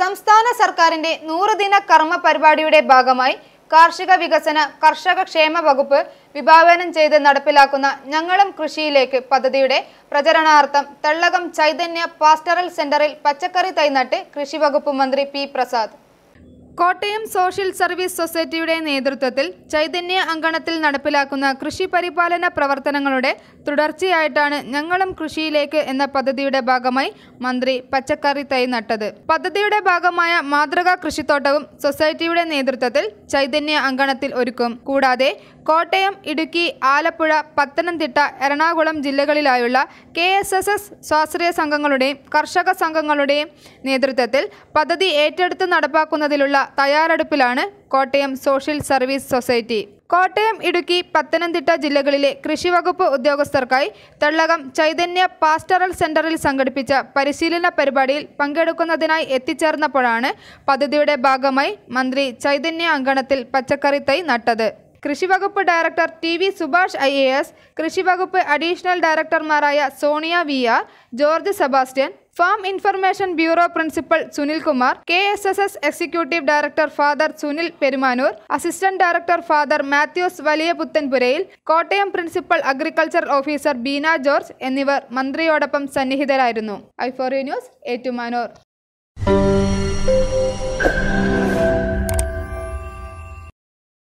സംസ്ഥാന സർക്കാരിന്റെ നൂറുദിന കർമ്മ പരിപാടിയുടെ ഭാഗമായി കാർഷിക വികസന കർഷക ക്ഷേമ വകുപ്പ് വിഭാവനം ചെയ്ത് നടപ്പിലാക്കുന്ന ഞങ്ങളും കൃഷിയിലേക്ക് പദ്ധതിയുടെ പ്രചരണാർത്ഥം തള്ളകം ചൈതന്യ പാസ്റ്ററൽ സെന്ററിൽ പച്ചക്കറി തൈ കൃഷി വകുപ്പ് മന്ത്രി P Prasad Kottayam social service സൊസൈറ്റിയുടെ നേതൃത്വത്തിൽ ചൈതന്യ അങ്കണത്തിൽ നടപ്പിലാക്കുന്ന കൃഷി പരിപാലന പ്രവർത്തനങ്ങളുടെ തുടർച്ചയായിട്ടാണ് ഞങ്ങളും കൃഷിയിലേക്ക് എന്ന പദ്ധതിയുടെ ഭാഗമായി മന്ത്രി പച്ചക്കറി തൈ നട്ടത് പദ്ധതിയുടെ ഭാഗമായ മാതൃകാ കൃഷിത്തോട്ടവും സൊസൈറ്റിയുടെ നേതൃത്വത്തിൽ ചൈതന്യ അങ്കണത്തിൽ ഒരുക്കും കൂടാതെ കോട്ടയം ഇടുക്കി ആലപ്പുഴ പത്തനംതിട്ട എറണാകുളം ജില്ലകളിലായുള്ള കെ എസ് എസ് എസ് സ്വാശ്രയ സംഘങ്ങളുടെയും കർഷക സംഘങ്ങളുടെയും നേതൃത്വത്തിൽ പദ്ധതി ഏറ്റെടുത്ത് നടപ്പാക്കുന്നതിലുള്ള തയ്യാറെടുപ്പിലാണ് Kottayam social service society Kottayam Idukki Pathanamthitta ജില്ലകളിലെ കൃഷിവകുപ്പ് ഉദ്യോഗസ്ഥർക്കായി തള്ളകം ചൈതന്യ പാസ്റ്ററൽ സെന്ററിൽ സംഘടിപ്പിച്ച പരിശീലന പരിപാടിയിൽ പങ്കെടുക്കുന്നതിനായി എത്തിച്ചേർന്നപ്പോഴാണ് പദ്ധതിയുടെ ഭാഗമായി മന്ത്രി ചൈതന്യ അങ്കണത്തിൽ പച്ചക്കറി തൈ നട്ടത് കൃഷിവകുപ്പ് director T V Subhash I A S കൃഷിവകുപ്പ് അഡീഷണൽ ഡയറക്ടർമാരായ Sonia V R George Sebastian farm information bureau principal Sunilkumar K S S S executive director father Sunil Perumanoor assistant director father Mathews Valiya Puthenpurayil Kottayam principal agriculture officer Beena George എന്നിവർ മന്ത്രിയോടൊപ്പം സന്നിഹിതരായിരുന്നു ഐഫോറിയോ ന്യൂസ് ഏറ്റുമാനൂർ